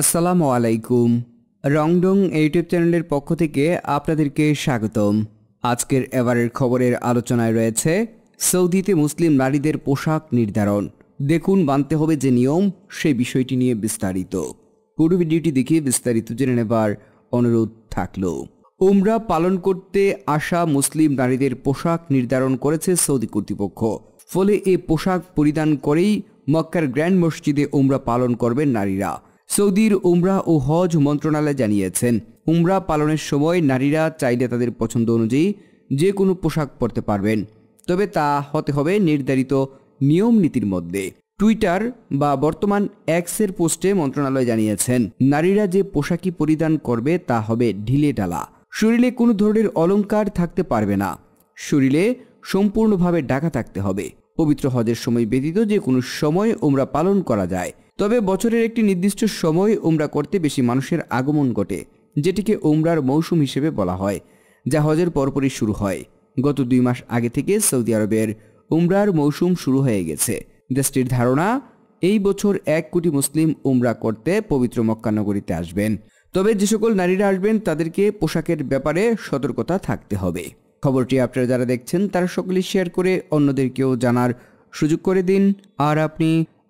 আসসালামু আলাইকুম রংডং ইউটিউব চ্যানেলের পক্ষ থেকে আপনাদেরকে স্বাগতম আজকের এবারের খবরের আলোচনায় রয়েছে সৌদিতে মুসলিম নারীদের পোশাক নির্ধারণ দেখুন মানতে হবে যে নিয়ম সে বিষয়টি নিয়ে বিস্তারিত পুরো ভিডিওটি দেখিয়ে বিস্তারিত জেনে নেবার অনুরোধ থাকল উমরা পালন করতে আসা মুসলিম নারীদের পোশাক নির্ধারণ করেছে সৌদি কর্তৃপক্ষ ফলে এ পোশাক পরিধান করেই মক্কার গ্র্যান্ড মসজিদে উমরা পালন করবেন নারীরা সৌদির উমরা ও হজ মন্ত্রণালয় জানিয়েছেন উমরা পালনের সময় নারীরা চাইলে তাদের পছন্দ অনুযায়ী যে কোনো পোশাক পরতে পারবেন তবে তা হতে হবে নির্ধারিত নিয়ম নীতির মধ্যে টুইটার বা বর্তমান এক্সের পোস্টে মন্ত্রণালয় জানিয়েছেন নারীরা যে পোশাকই পরিধান করবে তা হবে ঢিলে ঢালা শরীরে কোনো ধরনের অলঙ্কার থাকতে পারবে না শরীরে সম্পূর্ণভাবে ঢাকা থাকতে হবে পবিত্র হজের সময় ব্যতীত যে কোনো সময় ওমরা পালন করা যায় তবে বছরের একটি নির্দিষ্ট সময় উমরা করতে বেশি মানুষের আগমন ঘটে যেটিকে উমরার মৌসুম হিসেবে বলা হয় যা হজের পরপরই শুরু হয় গত দুই মাস আগে থেকে সৌদি আরবের উমরার মৌসুম শুরু হয়ে গেছে দেশটির ধারণা এই বছর এক কোটি মুসলিম উমরা করতে পবিত্র মক্কানগরীতে আসবেন তবে যে সকল নারীরা আসবেন তাদেরকে পোশাকের ব্যাপারে সতর্কতা থাকতে হবে খবরটি আপনারা যারা দেখছেন তারা সকলে শেয়ার করে অন্যদেরকেও জানার সুযোগ করে দিন আর আপনি